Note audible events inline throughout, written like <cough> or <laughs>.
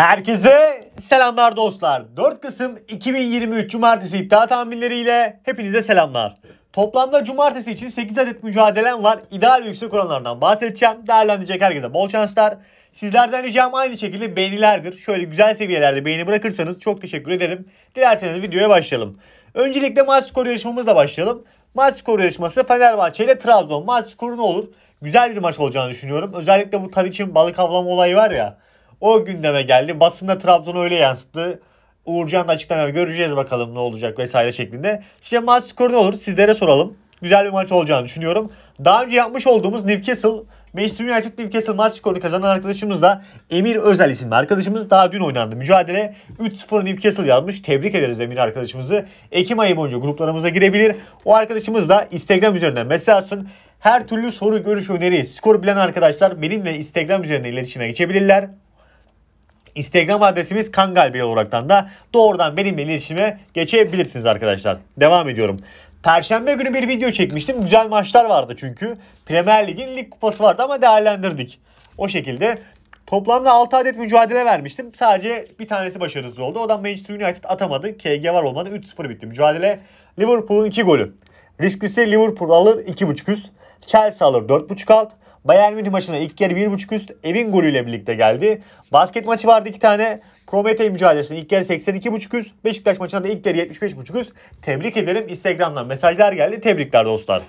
Herkese selamlar dostlar. 4 Kasım 2023 Cumartesi iddia tahminleriyle hepinize selamlar. Toplamda Cumartesi için 8 adet mücadelem var. İdeal yüksek oranlardan bahsedeceğim. Değerlendirecek herkese bol şanslar. Sizlerden ricam aynı şekilde beğenilerdir. Şöyle güzel seviyelerde beğeni bırakırsanız çok teşekkür ederim. Dilerseniz videoya başlayalım. Öncelikle maç skoru yarışmamızla başlayalım. Maç skoru yarışması Fenerbahçe ile Trabzon. Maç skoru ne olur? Güzel bir maç olacağını düşünüyorum. Özellikle bu Tadiç'in balık avlama olayı var ya. O gündeme geldi. Basında Trabzon öyle yansıttı. Uğurcan da açıklama göreceğiz bakalım ne olacak vesaire şeklinde. Sizce maç skoru ne olur? Sizlere soralım. Güzel bir maç olacağını düşünüyorum. Daha önce yapmış olduğumuz Newcastle Manchester United Newcastle maç skorunu kazanan arkadaşımız da Emir Özel isimli arkadaşımız. Daha dün oynandı mücadele. 3-0 Newcastle yazmış. Tebrik ederiz Emir arkadaşımızı. Ekim ayı boyunca gruplarımıza girebilir. O arkadaşımız da Instagram üzerinden mesaj atsın. Her türlü soru, görüş, öneri, skor bilen arkadaşlar benimle Instagram üzerinden iletişime geçebilirler. Instagram adresimiz Kangal Bey olaraktan da doğrudan benimle iletişime geçebilirsiniz arkadaşlar. Devam ediyorum. Perşembe günü bir video çekmiştim. Güzel maçlar vardı çünkü. Premier Lig'in lig kupası vardı ama değerlendirdik. O şekilde Toplamda 6 adet mücadele vermiştim. Sadece bir tanesi başarısız oldu. O da Manchester United atamadı. KG var olmadı. 3-0 bitti. Mücadele Liverpool'un 2 golü. Risklisi Liverpool alır 2.5 üst. Chelsea alır 4.5 alt. Bayern Münih maçına ilk yarı 1.5 üst evin golüyle birlikte geldi. Basket maçı vardı iki tane. Promete mücadelesinde ilk yarı 82.5 üst. Beşiktaş maçında da ilk yarı 75.5 üst. Tebrik ederim. Instagram'dan mesajlar geldi. Tebrikler dostlar.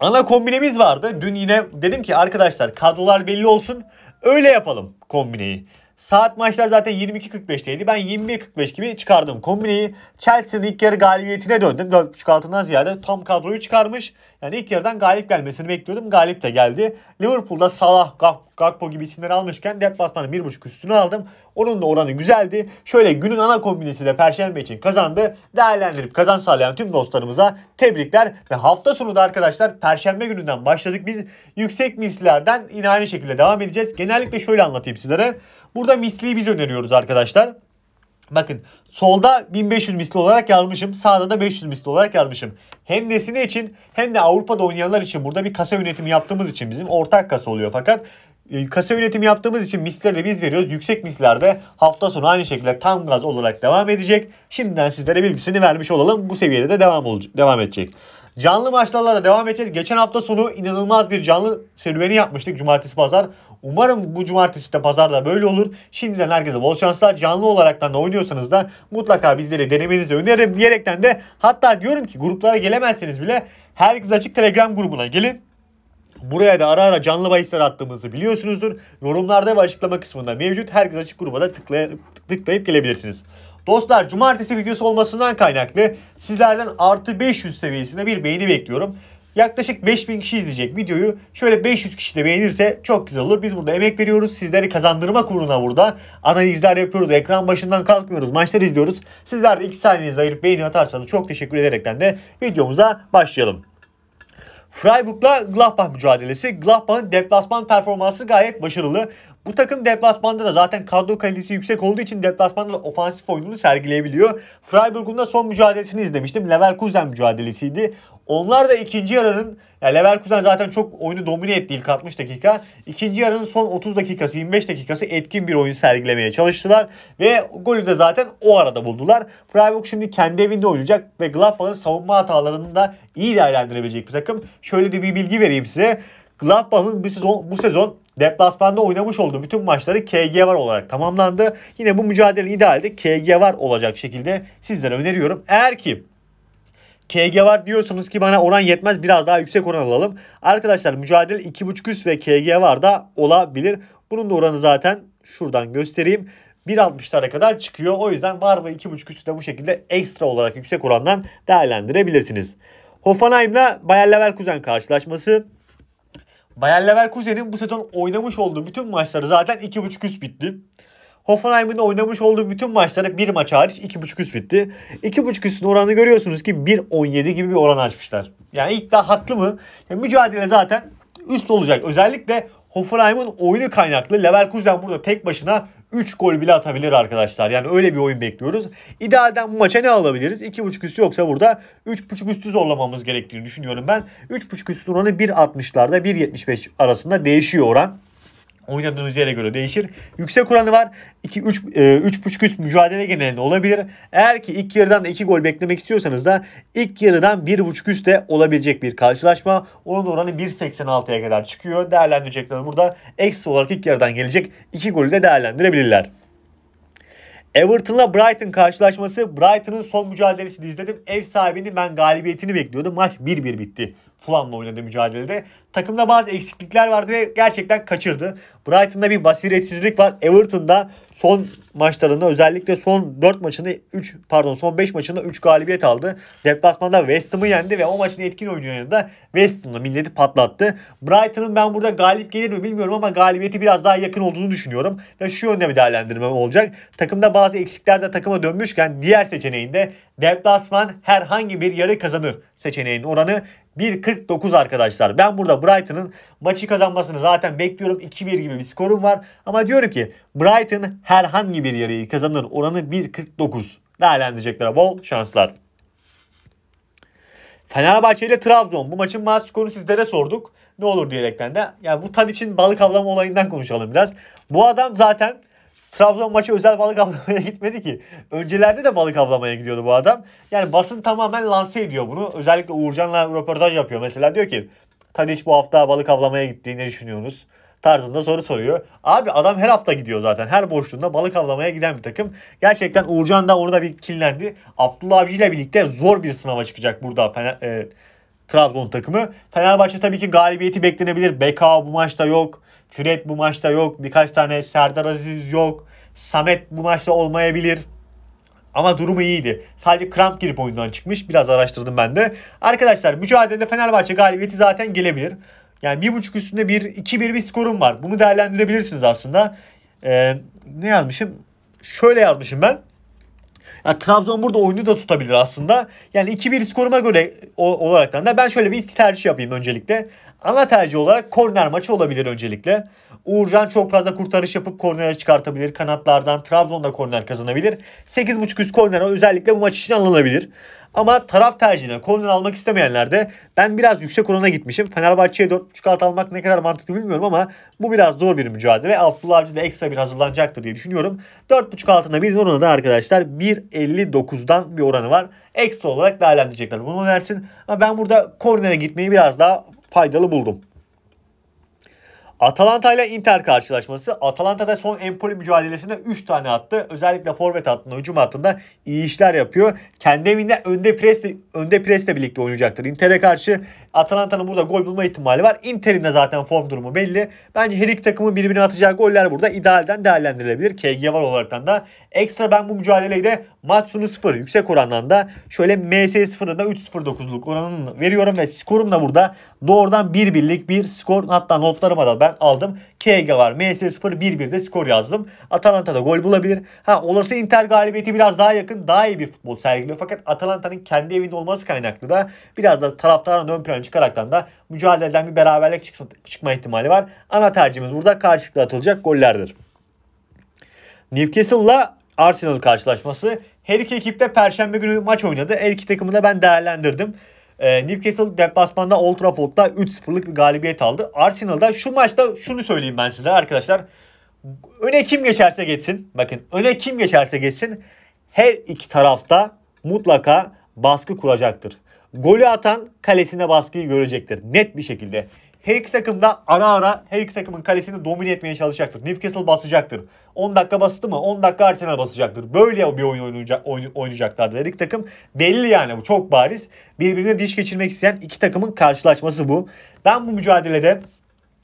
Ana kombinemiz vardı. Dün yine dedim ki arkadaşlar kadrolar belli olsun. Öyle yapalım kombineyi. Saat maçlar zaten 22.45'teydi. Ben 21.45 gibi çıkardım kombineyi. Chelsea'nin ilk yarı galibiyetine döndüm. 4.5 altından ziyade tam kadroyu çıkarmış. Yani ilk yarıdan galip gelmesini bekliyordum. Galip de geldi. Liverpool'da Salah, Gakpo gibi isimleri almışken deplasmanı 1.5 üstüne aldım. Onun da oranı güzeldi. Şöyle günün ana kombinesi de Perşembe için kazandı. Değerlendirip kazan sağlayan tüm dostlarımıza tebrikler. Ve hafta sonu da arkadaşlar Perşembe gününden başladık. Biz yüksek mislerden yine aynı şekilde devam edeceğiz. Genellikle şöyle anlatayım sizlere. Burada misliyi biz öneriyoruz arkadaşlar. Bakın solda 1500 misli olarak yazmışım. Sağda da 500 misli olarak yazmışım. Hem nesine için hem de Avrupa'da oynayanlar için burada bir kasa yönetimi yaptığımız için bizim ortak kasa oluyor. Fakat e, kasa yönetimi yaptığımız için misleri de biz veriyoruz. Yüksek mislerde hafta sonu aynı şekilde tam gaz olarak devam edecek. Şimdiden sizlere bilgisini vermiş olalım. Bu seviyede de devam, olacak, devam edecek. Canlı maçlarla da devam edeceğiz. Geçen hafta sonu inanılmaz bir canlı serüveni yapmıştık cumartesi pazar. Umarım bu cumartesi de pazar da böyle olur. Şimdiden herkese bol şanslar. Canlı olaraktan da oynuyorsanız da mutlaka bizleri denemenizi öneririm diyerekten de hatta diyorum ki gruplara gelemezseniz bile herkes açık Telegram grubuna gelin. Buraya da ara ara canlı bahisler attığımızı biliyorsunuzdur. Yorumlarda ve açıklama kısmında mevcut. Herkes açık gruba da tıklayıp, tıklayıp gelebilirsiniz. Dostlar cumartesi videosu olmasından kaynaklı sizlerden artı 500 seviyesinde bir beğeni bekliyorum. Yaklaşık 5000 kişi izleyecek videoyu. Şöyle 500 kişi de beğenirse çok güzel olur. Biz burada emek veriyoruz. Sizleri kazandırma kuruna burada. Analizler yapıyoruz. Ekran başından kalkmıyoruz. Maçları izliyoruz. Sizler de 2 saniyenizi ayırıp beğeni atarsanız çok teşekkür ederekten de videomuza başlayalım. Freiburg'la Gladbach mücadelesi. Gladbach'ın deplasman performansı gayet başarılı. Bu takım deplasmanda da zaten kadro kalitesi yüksek olduğu için deplasmanda da ofansif oyununu sergileyebiliyor. Freiburg'un da son mücadelesini izlemiştim. Leverkusen mücadelesiydi. Onlar da ikinci yarının ya Leverkusen zaten çok oyunu domine etti ilk 60 dakika. İkinci yarının son 30 dakikası 25 dakikası etkin bir oyun sergilemeye çalıştılar. Ve golü de zaten o arada buldular. Freiburg şimdi kendi evinde oynayacak ve Gladbach'ın savunma hatalarını da iyi değerlendirebilecek bir takım. Şöyle de bir bilgi vereyim size. Gladbach'ın bu sezon deplasmanda oynamış olduğu bütün maçları KG var olarak tamamlandı. Yine bu mücadele idealde KG var olacak şekilde sizlere öneriyorum. Eğer ki KG var diyorsanız ki bana oran yetmez biraz daha yüksek oran alalım. Arkadaşlar mücadele 2.5 üst ve KG var da olabilir. Bunun da oranı zaten şuradan göstereyim. 1.60'lara kadar çıkıyor. O yüzden var ve 2.5 üstü de bu şekilde ekstra olarak yüksek orandan değerlendirebilirsiniz. Hoffenheim'la Bayer Leverkusen karşılaşması. Bayer Leverkusen'in bu sezon oynamış olduğu bütün maçları zaten 2.5 üst bitti. Hoffenheim'in oynamış olduğu bütün maçları bir maç hariç 2.5 üst bitti. 2.5 üstün oranı görüyorsunuz ki 1.17 gibi bir oran açmışlar. Yani ilk daha haklı mı? Yani mücadele zaten üst olacak. Özellikle Hoffenheim'in oyunu kaynaklı Leverkusen burada tek başına 3 gol bile atabilir arkadaşlar. Yani öyle bir oyun bekliyoruz. İdealden bu maça ne alabiliriz? 2.5 üstü yoksa burada 3.5 üstü zorlamamız gerektiğini düşünüyorum ben. 3.5 üstü oranı 1.60'larda 1.75 arasında değişiyor oran oynadığınız yere göre değişir. Yüksek oranı var. 2 3 3.5 üst mücadele genelinde olabilir. Eğer ki ilk yarıdan 2 gol beklemek istiyorsanız da ilk yarıdan 1.5 üst de olabilecek bir karşılaşma. Onun oranı 1.86'ya kadar çıkıyor. Değerlendirecekler burada eksi olarak ilk yarıdan gelecek 2 golü de değerlendirebilirler. Everton'la Brighton karşılaşması Brighton'ın son mücadelesini izledim. Ev sahibinin ben galibiyetini bekliyordum. Maç 1-1 bitti. Fulham'la oynadığı mücadelede. Takımda bazı eksiklikler vardı ve gerçekten kaçırdı. Brighton'da bir basiretsizlik var. Everton'da son maçlarında özellikle son 4 maçında 3 pardon son 5 maçında 3 galibiyet aldı. Deplasmanda West Ham'ı yendi ve o maçın etkin oynuyor yanında West Ham'la milleti patlattı. Brighton'ın ben burada galip gelir mi bilmiyorum ama galibiyeti biraz daha yakın olduğunu düşünüyorum. Ve şu yönde bir değerlendirmem olacak. Takımda bazı eksikler de takıma dönmüşken diğer seçeneğinde deplasman herhangi bir yarı kazanır seçeneğinin oranı 1.49 arkadaşlar. Ben burada Brighton'ın maçı kazanmasını zaten bekliyorum. 2-1 gibi bir skorum var. Ama diyorum ki Brighton herhangi bir yarıyı kazanır. Oranı 1.49. Değerlendirecekler. Bol şanslar. Fenerbahçe ile Trabzon. Bu maçın maç skorunu sizlere sorduk. Ne olur diyerekten de. Yani bu tad için balık avlama olayından konuşalım biraz. Bu adam zaten Trabzon maçı özel balık <laughs> avlamaya gitmedi ki. Öncelerde de balık avlamaya gidiyordu bu adam. Yani basın tamamen lanse ediyor bunu. Özellikle Uğurcan'la röportaj yapıyor. Mesela diyor ki Tadiç bu hafta balık avlamaya gittiğini Ne düşünüyorsunuz? tarzında soru soruyor. Abi adam her hafta gidiyor zaten. Her boşluğunda balık avlamaya giden bir takım. Gerçekten Uğurcan da orada bir kinlendi. Abdullah Avcı ile birlikte zor bir sınava çıkacak burada Fener, e, Trabzon takımı. Fenerbahçe tabii ki galibiyeti beklenebilir. BK bu maçta yok. Küret bu maçta yok. Birkaç tane Serdar Aziz yok. Samet bu maçta olmayabilir. Ama durumu iyiydi. Sadece kramp girip oyundan çıkmış. Biraz araştırdım ben de. Arkadaşlar mücadelede Fenerbahçe galibiyeti zaten gelebilir. Yani bir buçuk üstünde bir 2-1 bir, bir skorum var. Bunu değerlendirebilirsiniz aslında. Ee, ne yazmışım? Şöyle yazmışım ben. Yani Trabzon burada oyunu da tutabilir aslında. Yani 2-1 skoruma göre o, olaraktan da ben şöyle bir tercih yapayım öncelikle. Ana tercih olarak korner maçı olabilir öncelikle. Uğurcan çok fazla kurtarış yapıp kornere çıkartabilir. Kanatlardan Trabzon da korner kazanabilir. 8.5 üst korner özellikle bu maç için alınabilir. Ama taraf tercihine korner almak istemeyenler de ben biraz yüksek orana gitmişim. Fenerbahçe'ye 4.5 alt almak ne kadar mantıklı bilmiyorum ama bu biraz zor bir mücadele. Abdullah Avcı da ekstra bir hazırlanacaktır diye düşünüyorum. 4.5 altında bir oranı da arkadaşlar 1.59'dan bir oranı var. Ekstra olarak değerlendirecekler. Bunu dersin. Ama ben burada kornere gitmeyi biraz daha faydalı buldum. Atalanta ile Inter karşılaşması. Atalanta'da son Empoli mücadelesinde 3 tane attı. Özellikle forvet hattında, hücum hattında iyi işler yapıyor. Kendi evinde önde presle önde presle birlikte oynayacaktır. Inter'e karşı Atalanta'nın burada gol bulma ihtimali var. Inter'in de zaten form durumu belli. Bence her iki takımın birbirine atacağı goller burada idealden değerlendirilebilir. KG var olaraktan da. Ekstra ben bu mücadeleyi de maç sonu 0 yüksek orandan da şöyle MS 0'ı da 3 oranını veriyorum ve skorum da burada doğrudan 1 bir birlik bir skor hatta notlarıma da ben aldım. KG var. MS 0 1-1'de skor yazdım. Atalanta da gol bulabilir. Ha olası Inter galibiyeti biraz daha yakın. Daha iyi bir futbol sergiliyor. Fakat Atalanta'nın kendi evinde olması kaynaklı da biraz da taraftarın ön planı üstünden çıkaraktan da mücadeleden bir beraberlik çıkma, çıkma ihtimali var. Ana tercihimiz burada karşılıklı atılacak gollerdir. Newcastle ile Arsenal karşılaşması. Her iki ekip de perşembe günü maç oynadı. Her iki takımı da ben değerlendirdim. Ee, Newcastle deplasmanda Old Trafford'da 3-0'lık bir galibiyet aldı. Arsenal'da şu maçta şunu söyleyeyim ben size arkadaşlar. Öne kim geçerse geçsin. Bakın öne kim geçerse geçsin. Her iki tarafta mutlaka baskı kuracaktır golü atan kalesine baskıyı görecektir. Net bir şekilde. Her iki takım da ara ara her iki takımın kalesini domine etmeye çalışacaktır. Newcastle basacaktır. 10 dakika bastı mı 10 dakika Arsenal basacaktır. Böyle bir oyun oynayacak, oynayacaklardır. Her iki takım belli yani bu çok bariz. Birbirine diş geçirmek isteyen iki takımın karşılaşması bu. Ben bu mücadelede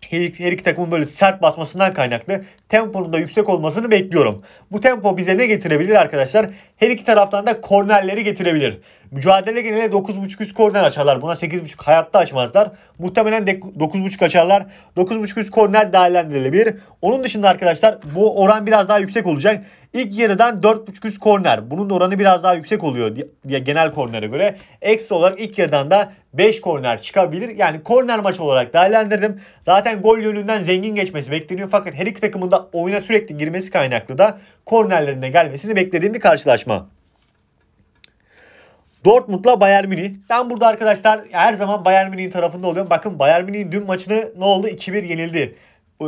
her iki, takımın böyle sert basmasından kaynaklı temponun da yüksek olmasını bekliyorum. Bu tempo bize ne getirebilir arkadaşlar? Her iki taraftan da kornerleri getirebilir. Mücadele geneli 9.5 üst korner açarlar. Buna 8.5 hayatta açmazlar. Muhtemelen 9.5 açarlar. 9.5 üst korner değerlendirilebilir. Onun dışında arkadaşlar bu oran biraz daha yüksek olacak. İlk yarıdan 4.5 üst korner. Bunun da oranı biraz daha yüksek oluyor diye genel kornere göre. Ekstra olarak ilk yarıdan da 5 korner çıkabilir. Yani korner maçı olarak değerlendirdim. Zaten gol yönünden zengin geçmesi bekleniyor. Fakat her iki takımın da oyuna sürekli girmesi kaynaklı da kornerlerine gelmesini beklediğim bir karşılaşma. Dortmund'la Bayern Münih. Ben burada arkadaşlar her zaman Bayern Münih'in tarafında oluyorum. Bakın Bayern Münih'in dün maçını ne oldu? 2-1 yenildi. E,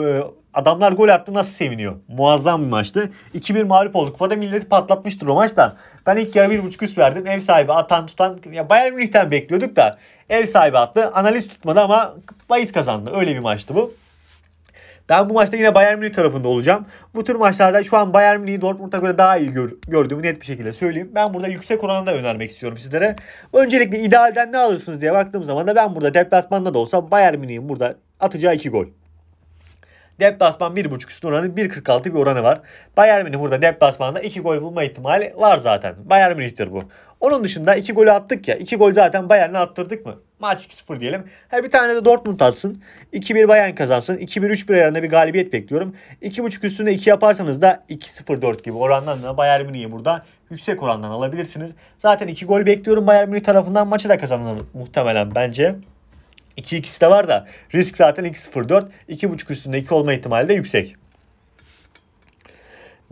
adamlar gol attı nasıl seviniyor. Muazzam bir maçtı. 2-1 mağlup olduk. Kupada milleti patlatmıştır o maçtan. Ben ilk yarı 1.5 üst verdim. Ev sahibi atan tutan. Ya Bayern Münih'ten bekliyorduk da. Ev sahibi attı. Analiz tutmadı ama bahis kazandı. Öyle bir maçtı bu. Ben bu maçta yine Bayern Münih tarafında olacağım. Bu tür maçlarda şu an Bayern Münih'i Dortmund'a göre daha iyi gör, gördüğümü net bir şekilde söyleyeyim. Ben burada yüksek da önermek istiyorum sizlere. Öncelikle idealden ne alırsınız diye baktığım zaman da ben burada deplasmanda da olsa Bayern Münih'in burada atacağı 2 gol. Deplasman 1.5 üstü oranı 1.46 bir oranı var. Bayern Münih burada deplasmanda 2 gol bulma ihtimali var zaten. Bayern Münih'tir bu. Onun dışında 2 golü attık ya. 2 gol zaten Bayern'e attırdık mı? Maç 2-0 diyelim. Ha bir tane de Dortmund atsın. 2-1 Bayern kazansın. 2-1 3-1 arasında bir galibiyet bekliyorum. 2.5 üstünde 2 yaparsanız da 2-0-4 gibi orandan da Bayern Münih'i burada yüksek orandan alabilirsiniz. Zaten 2 gol bekliyorum Bayern Münih tarafından maçı da kazanılır muhtemelen bence. 2 ikisi de var da risk zaten 2.04. 2.5 üstünde 2 olma ihtimali de yüksek.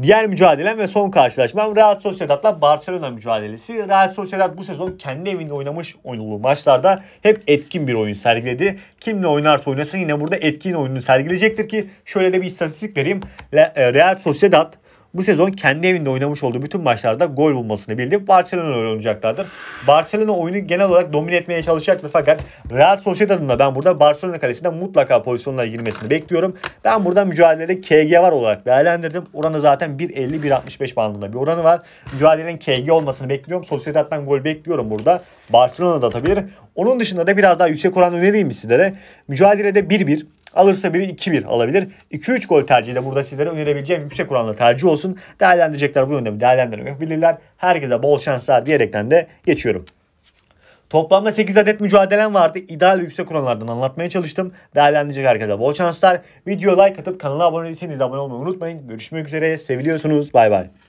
Diğer mücadelem ve son karşılaşmam Real Sociedad'la Barcelona mücadelesi. Real Sociedad bu sezon kendi evinde oynamış oynadığı maçlarda hep etkin bir oyun sergiledi. Kimle oynarsa oynasın yine burada etkin oyununu sergileyecektir ki şöyle de bir istatistik vereyim. E, Real Sociedad bu sezon kendi evinde oynamış olduğu bütün maçlarda gol bulmasını bildi. Barcelona ile oynayacaklardır. Barcelona oyunu genel olarak domine etmeye çalışacaktır fakat Real Sociedad'ın da ben burada Barcelona kalesinde mutlaka pozisyonlara girmesini bekliyorum. Ben burada mücadelede KG var olarak değerlendirdim. Oranı zaten 1.50-1.65 bandında bir oranı var. Mücadelenin KG olmasını bekliyorum. Sociedad'dan gol bekliyorum burada. Barcelona'da tabii. Onun dışında da biraz daha yüksek oran önereyim sizlere. Mücadelede 1-1 Alırsa biri 2-1 alabilir. 2-3 gol tercihi de burada sizlere önerebileceğim yüksek oranlı tercih olsun. Değerlendirecekler bu yönde mi değerlendirmek bilirler. Herkese bol şanslar diyerekten de geçiyorum. Toplamda 8 adet mücadelem vardı. İdeal ve yüksek oranlardan anlatmaya çalıştım. Değerlendirecek herkese bol şanslar. Video like atıp kanala abone değilseniz abone olmayı unutmayın. Görüşmek üzere. Seviliyorsunuz. Bay bay.